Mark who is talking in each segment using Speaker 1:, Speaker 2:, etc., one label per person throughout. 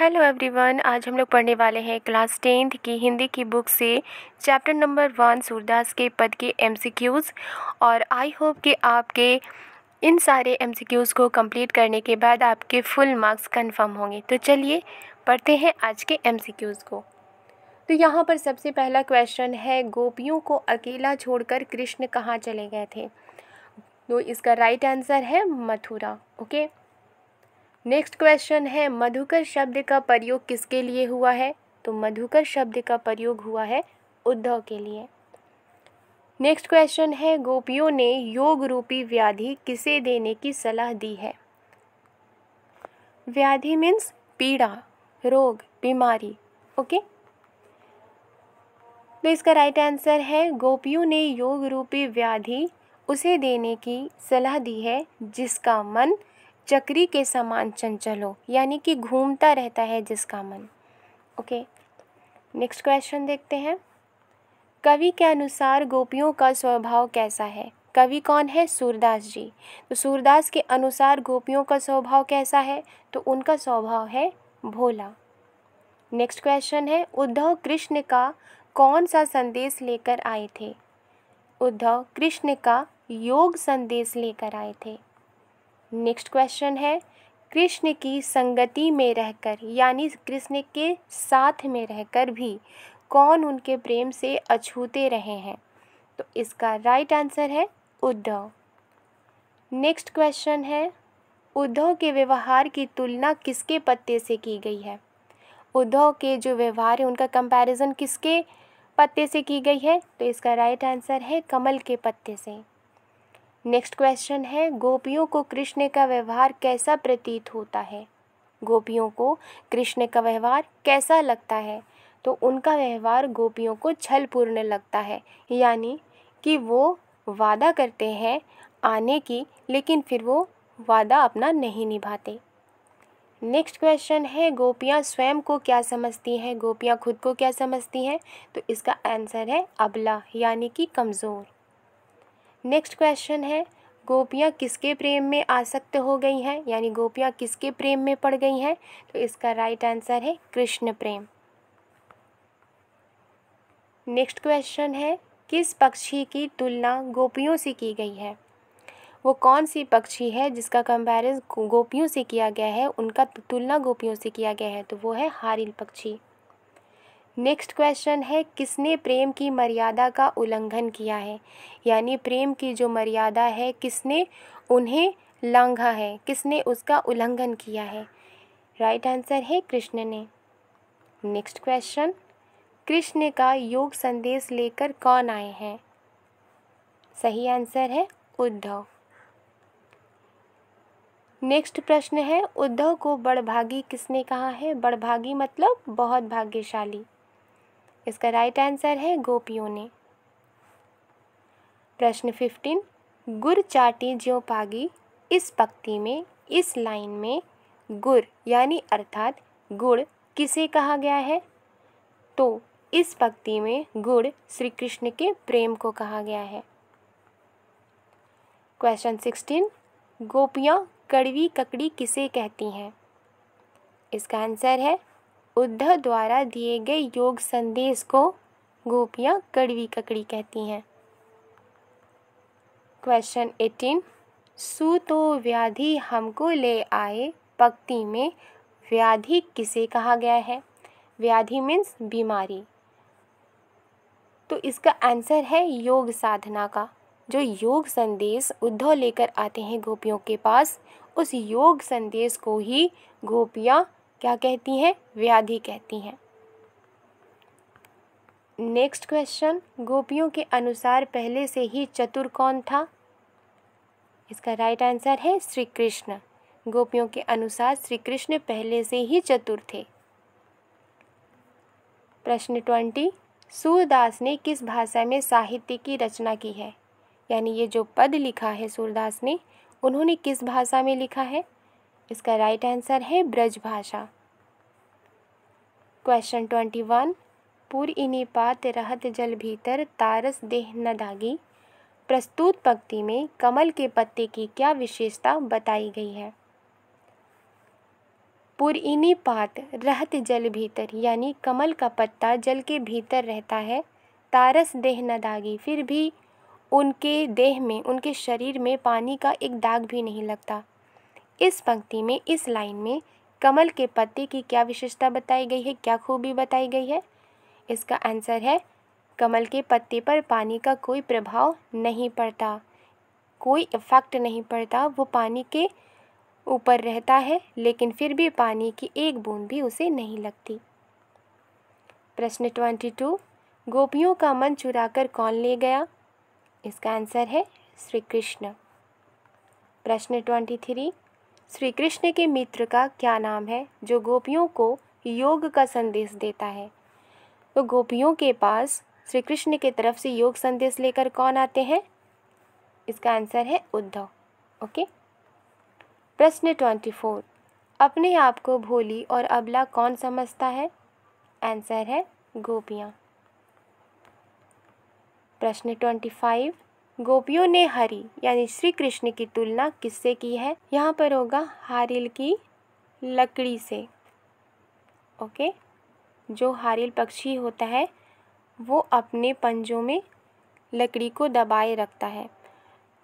Speaker 1: hello everyone आज हम लोग पढ़ने वाले हैं क्लास टेंथ की हिंदी की बुक से चैप्टर नंबर वन सूरदास के पद के एमसीक्यूज़ और आई होप कि आपके इन सारे एमसीक्यूज़ को कंप्लीट करने के बाद आपके फुल मार्क्स कंफर्म होंगे तो चलिए पढ़ते हैं आज के एमसीक्यूज़ को तो यहाँ पर सबसे पहला क्वेश्चन है गोपियों को अकेला छोड़कर कृष्ण कहाँ चले गए थे तो इसका राइट आंसर है मथुरा ओके नेक्स्ट क्वेश्चन है मधुकर शब्द का प्रयोग किसके लिए हुआ है तो मधुकर शब्द का प्रयोग हुआ है उद्धव के लिए नेक्स्ट क्वेश्चन है गोपियों ने योग रूपी व्याधि किसे देने की सलाह दी है व्याधि मीन्स पीड़ा रोग बीमारी ओके तो इसका राइट आंसर है गोपियों ने योग रूपी व्याधि उसे देने की सलाह दी है जिसका मन चक्री के समान चंचल हो यानी कि घूमता रहता है जिसका मन ओके नेक्स्ट क्वेश्चन देखते हैं कवि के अनुसार गोपियों का स्वभाव कैसा है कवि कौन है सूरदास जी तो सूरदास के अनुसार गोपियों का स्वभाव कैसा है तो उनका स्वभाव है भोला नेक्स्ट क्वेश्चन है उद्धव कृष्ण का कौन सा संदेश लेकर आए थे उद्धव कृष्ण का योग संदेश लेकर आए थे नेक्स्ट क्वेश्चन है कृष्ण की संगति में रहकर यानी कृष्ण के साथ में रहकर भी कौन उनके प्रेम से अछूते रहे हैं तो इसका राइट आंसर है उद्धव नेक्स्ट क्वेश्चन है उद्धव के व्यवहार की तुलना किसके पत्ते से की गई है उद्धव के जो व्यवहार है उनका कंपैरिजन किसके पत्ते से की गई है तो इसका राइट आंसर है कमल के पत्ते से नेक्स्ट क्वेश्चन है गोपियों को कृष्ण का व्यवहार कैसा प्रतीत होता है गोपियों को कृष्ण का व्यवहार कैसा लगता है तो उनका व्यवहार गोपियों को छलपूर्ण लगता है यानी कि वो वादा करते हैं आने की लेकिन फिर वो वादा अपना नहीं निभाते नेक्स्ट क्वेश्चन है गोपियाँ स्वयं को क्या समझती हैं गोपियाँ खुद को क्या समझती हैं तो इसका आंसर है अबला यानी कि कमज़ोर नेक्स्ट क्वेश्चन है गोपियाँ किसके प्रेम में आसक्त हो गई हैं यानी गोपियाँ किसके प्रेम में पड़ गई हैं तो इसका राइट आंसर है कृष्ण प्रेम नेक्स्ट क्वेश्चन है किस पक्षी की तुलना गोपियों से की गई है वो कौन सी पक्षी है जिसका कंपेरिज गोपियों से किया गया है उनका तुलना गोपियों से किया गया है तो वो है हारिल पक्षी नेक्स्ट क्वेश्चन है किसने प्रेम की मर्यादा का उल्लंघन किया है यानी प्रेम की जो मर्यादा है किसने उन्हें लांघा है किसने उसका उल्लंघन किया है राइट right आंसर है कृष्ण ने नेक्स्ट क्वेश्चन कृष्ण का योग संदेश लेकर कौन आए हैं सही आंसर है उद्धव नेक्स्ट प्रश्न है उद्धव को बड़भागी किसने कहा है बड़भागी मतलब बहुत भाग्यशाली इसका राइट आंसर है गोपियों ने प्रश्न फिफ्टीन गुर चाटी ज्यो पागी इस पक्ति में इस लाइन में गुर यानी अर्थात गुड़ किसे कहा गया है तो इस पक्ति में गुड़ श्री कृष्ण के प्रेम को कहा गया है क्वेश्चन सिक्सटीन गोपियाँ कड़वी ककड़ी किसे कहती हैं इसका आंसर है उद्धव द्वारा दिए गए योग संदेश को गोपियाँ कड़वी ककड़ी कहती हैं क्वेश्चन एटीन सु तो व्याधि हमको ले आए पक्ति में व्याधि किसे कहा गया है व्याधि मीन्स बीमारी तो इसका आंसर है योग साधना का जो योग संदेश उद्धव लेकर आते हैं गोपियों के पास उस योग संदेश को ही गोपियाँ क्या कहती हैं व्याधि कहती हैं नेक्स्ट क्वेश्चन गोपियों के अनुसार पहले से ही चतुर कौन था इसका राइट आंसर है श्री कृष्ण गोपियों के अनुसार श्री कृष्ण पहले से ही चतुर थे प्रश्न ट्वेंटी सूरदास ने किस भाषा में साहित्य की रचना की है यानी ये जो पद लिखा है सूरदास ने उन्होंने किस भाषा में लिखा है इसका राइट आंसर है ब्रज भाषा क्वेश्चन ट्वेंटी वन पूर पात रहत जल भीतर तारस देह न धागी प्रस्तुत पंक्ति में कमल के पत्ते की क्या विशेषता बताई गई है इनी पात रहत जल भीतर यानी कमल का पत्ता जल के भीतर रहता है तारस देह न दागी फिर भी उनके देह में उनके शरीर में पानी का एक दाग भी नहीं लगता इस पंक्ति में इस लाइन में कमल के पत्ते की क्या विशेषता बताई गई है क्या खूबी बताई गई है इसका आंसर है कमल के पत्ते पर पानी का कोई प्रभाव नहीं पड़ता कोई इफ़ेक्ट नहीं पड़ता वो पानी के ऊपर रहता है लेकिन फिर भी पानी की एक बूंद भी उसे नहीं लगती प्रश्न ट्वेंटी टू गोपियों का मन चुराकर कौन ले गया इसका आंसर है श्री कृष्ण प्रश्न ट्वेंटी थ्री श्री कृष्ण के मित्र का क्या नाम है जो गोपियों को योग का संदेश देता है तो गोपियों के पास श्री कृष्ण के तरफ से योग संदेश लेकर कौन आते हैं इसका आंसर है उद्धव ओके प्रश्न ट्वेंटी फोर अपने आप को भोली और अबला कौन समझता है आंसर है गोपियाँ प्रश्न ट्वेंटी फाइव गोपियों ने हरि यानी श्री कृष्ण की तुलना किससे की है यहाँ पर होगा हारिल की लकड़ी से ओके जो हारिल पक्षी होता है वो अपने पंजों में लकड़ी को दबाए रखता है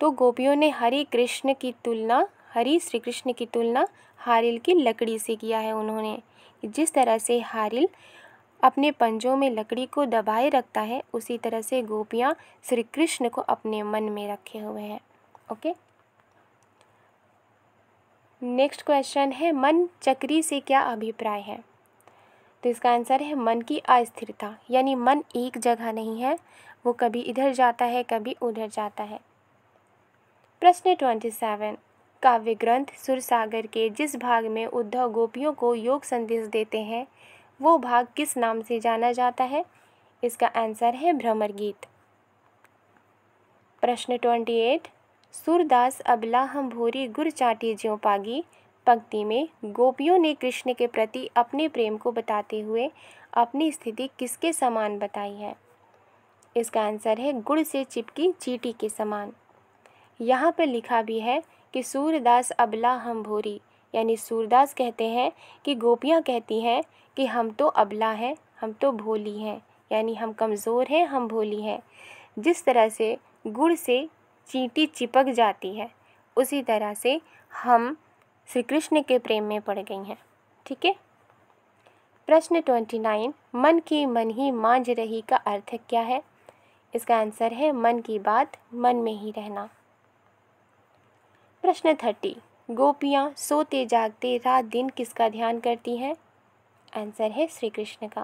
Speaker 1: तो गोपियों ने हरि कृष्ण की तुलना हरि श्री कृष्ण की तुलना हारिल की लकड़ी से किया है उन्होंने जिस तरह से हारिल अपने पंजों में लकड़ी को दबाए रखता है उसी तरह से गोपियाँ श्री कृष्ण को अपने मन में रखे हुए हैं ओके नेक्स्ट क्वेश्चन है मन चक्री से क्या अभिप्राय है तो इसका आंसर है मन की अस्थिरता यानी मन एक जगह नहीं है वो कभी इधर जाता है कभी उधर जाता है प्रश्न ट्वेंटी सेवन काव्य ग्रंथ सुरसागर के जिस भाग में उद्धव गोपियों को योग संदेश देते हैं वो भाग किस नाम से जाना जाता है इसका आंसर है भ्रमर गीत प्रश्न ट्वेंटी एट सूरदास अबला हम भूरी गुर चाटी ज्यों पागी पंक्ति में गोपियों ने कृष्ण के प्रति अपने प्रेम को बताते हुए अपनी स्थिति किसके समान बताई है इसका आंसर है गुड़ से चिपकी चीटी के समान यहाँ पर लिखा भी है कि सूरदास अबला हम भूरी यानी सूरदास कहते हैं कि गोपियाँ कहती हैं कि हम तो अबला हैं हम तो भोली हैं यानी हम कमज़ोर हैं हम भोली हैं जिस तरह से गुड़ से चींटी चिपक जाती है उसी तरह से हम श्री कृष्ण के प्रेम में पड़ गई हैं ठीक है प्रश्न ट्वेंटी नाइन मन की मन ही मांझ रही का अर्थ क्या है इसका आंसर है मन की बात मन में ही रहना प्रश्न थर्टी गोपियाँ सोते जागते रात दिन किसका ध्यान करती हैं आंसर है श्री कृष्ण का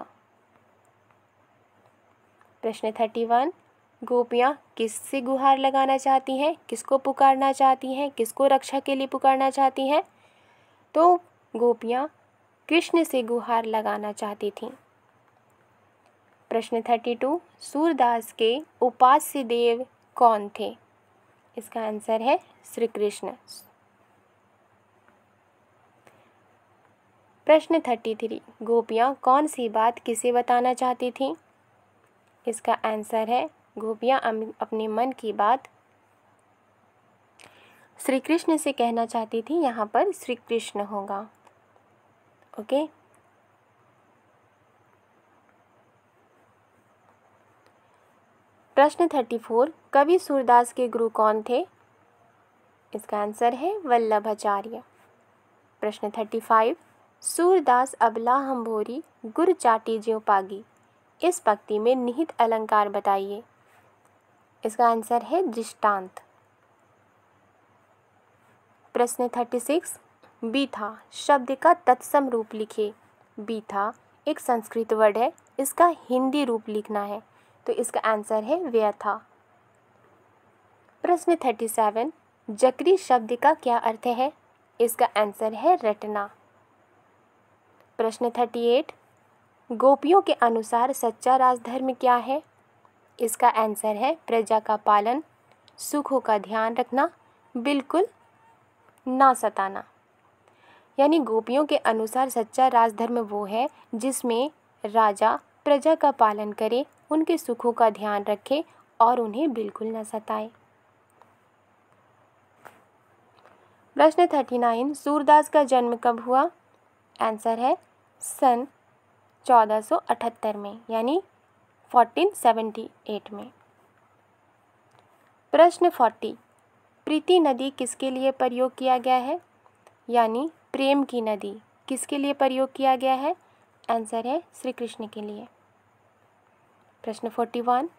Speaker 1: प्रश्न थर्टी वन गोपियाँ किससे गुहार लगाना चाहती हैं किसको पुकारना चाहती हैं किसको रक्षा के लिए पुकारना चाहती हैं तो गोपियाँ कृष्ण से गुहार लगाना चाहती थीं प्रश्न थर्टी टू सूरदास के उपास्य देव कौन थे इसका आंसर है श्री कृष्ण प्रश्न थर्टी थ्री गोपियाँ कौन सी बात किसे बताना चाहती थीं इसका आंसर है गोपियाँ अपने मन की बात श्री कृष्ण से कहना चाहती थी यहाँ पर श्री कृष्ण होगा ओके प्रश्न थर्टी फोर कवि सूरदास के गुरु कौन थे इसका आंसर है वल्लभाचार्य प्रश्न थर्टी फाइव सूरदास अबला हम्भोरी गुर चाटी ज्यो पागी इस पक्ति में निहित अलंकार बताइए इसका आंसर है दृष्टांत प्रश्न थर्टी सिक्स बीथा शब्द का तत्सम रूप लिखे बीथा एक संस्कृत वर्ड है इसका हिंदी रूप लिखना है तो इसका आंसर है व्यथा प्रश्न थर्टी सेवन जकरी शब्द का क्या अर्थ है इसका आंसर है रटना प्रश्न थर्टी एट गोपियों के अनुसार सच्चा राजधर्म क्या है इसका आंसर है प्रजा का पालन सुखों का ध्यान रखना बिल्कुल ना सताना यानी गोपियों के अनुसार सच्चा राजधर्म वो है जिसमें राजा प्रजा का पालन करे उनके सुखों का ध्यान रखे और उन्हें बिल्कुल न सताए प्रश्न थर्टी नाइन सूरदास का जन्म कब हुआ आंसर है सन 1478 में यानी 1478 में प्रश्न 40 प्रीति नदी किसके लिए प्रयोग किया गया है यानी प्रेम की नदी किसके लिए प्रयोग किया गया है आंसर है श्री कृष्ण के लिए प्रश्न फोर्टी वन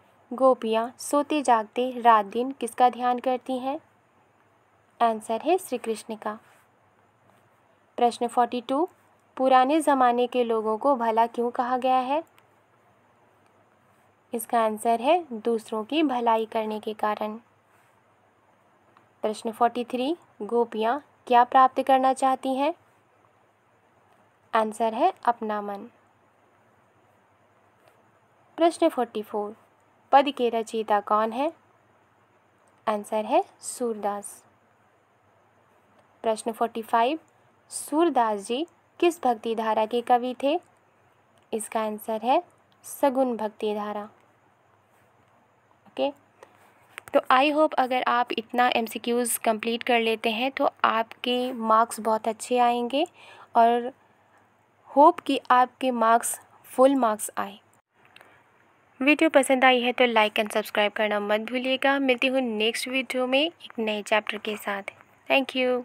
Speaker 1: गोपियाँ सोते जागते रात दिन किसका ध्यान करती हैं आंसर है श्री कृष्ण का प्रश्न फोर्टी टू पुराने ज़माने के लोगों को भला क्यों कहा गया है इसका आंसर है दूसरों की भलाई करने के कारण प्रश्न फोर्टी थ्री गोपियाँ क्या प्राप्त करना चाहती हैं आंसर है अपना मन प्रश्न फोर्टी फोर पद के रचयिता कौन है आंसर है सूरदास प्रश्न फोर्टी फाइव सूरदास जी किस भक्ति धारा के कवि थे इसका आंसर है सगुन भक्ति धारा ओके तो आई होप अगर आप इतना एम सी क्यूज़ कम्प्लीट कर लेते हैं तो आपके मार्क्स बहुत अच्छे आएंगे और होप कि आपके मार्क्स फुल मार्क्स आए वीडियो पसंद आई है तो लाइक एंड सब्सक्राइब करना मत भूलिएगा मिलती हूँ नेक्स्ट वीडियो में एक नए चैप्टर के साथ थैंक यू